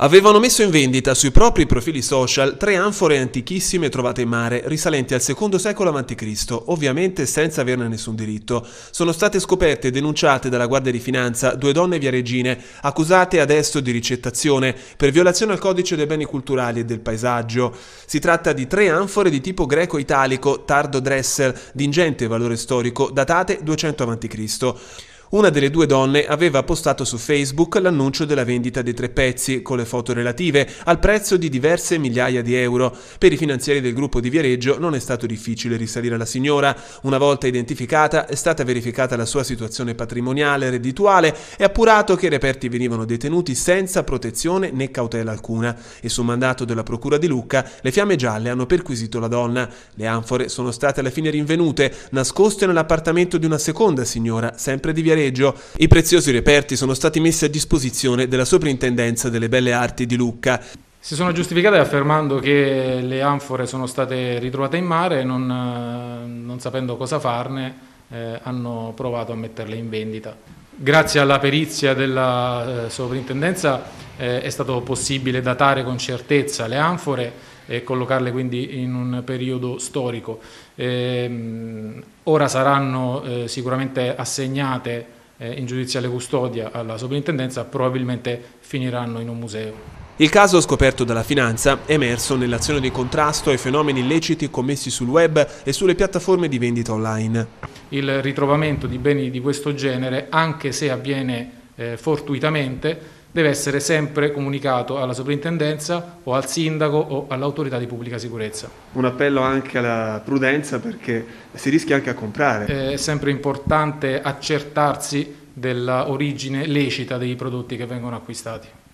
Avevano messo in vendita sui propri profili social tre anfore antichissime trovate in mare, risalenti al secondo secolo a.C., ovviamente senza averne nessun diritto. Sono state scoperte e denunciate dalla Guardia di Finanza due donne via regine, accusate adesso di ricettazione per violazione al codice dei beni culturali e del paesaggio. Si tratta di tre anfore di tipo greco-italico, tardo-dresser, di ingente valore storico, datate 200 a.C. Una delle due donne aveva postato su Facebook l'annuncio della vendita dei tre pezzi, con le foto relative, al prezzo di diverse migliaia di euro. Per i finanzieri del gruppo di Viareggio non è stato difficile risalire alla signora. Una volta identificata è stata verificata la sua situazione patrimoniale, e reddituale e appurato che i reperti venivano detenuti senza protezione né cautela alcuna e su mandato della Procura di Lucca le fiamme gialle hanno perquisito la donna. Le anfore sono state alla fine rinvenute, nascoste nell'appartamento di una seconda signora, sempre di Viareggio Viareggio, i preziosi reperti sono stati messi a disposizione della Soprintendenza delle Belle Arti di Lucca. Si sono giustificate affermando che le anfore sono state ritrovate in mare e non, non, sapendo cosa farne eh, hanno provato a metterle in vendita. Grazie alla perizia della eh, sovrintendenza eh, è stato possibile datare con certezza le anfore e collocarle quindi in un periodo storico. Ehm, ora saranno eh, sicuramente assegnate eh, in giudiziale custodia alla sovrintendenza, probabilmente finiranno in un museo. Il caso scoperto dalla finanza è emerso nell'azione di contrasto ai fenomeni illeciti commessi sul web e sulle piattaforme di vendita online. Il ritrovamento di beni di questo genere, anche se avviene eh, fortuitamente, deve essere sempre comunicato alla soprintendenza o al sindaco o all'autorità di pubblica sicurezza. Un appello anche alla prudenza perché si rischia anche a comprare. È sempre importante accertarsi dell'origine lecita dei prodotti che vengono acquistati.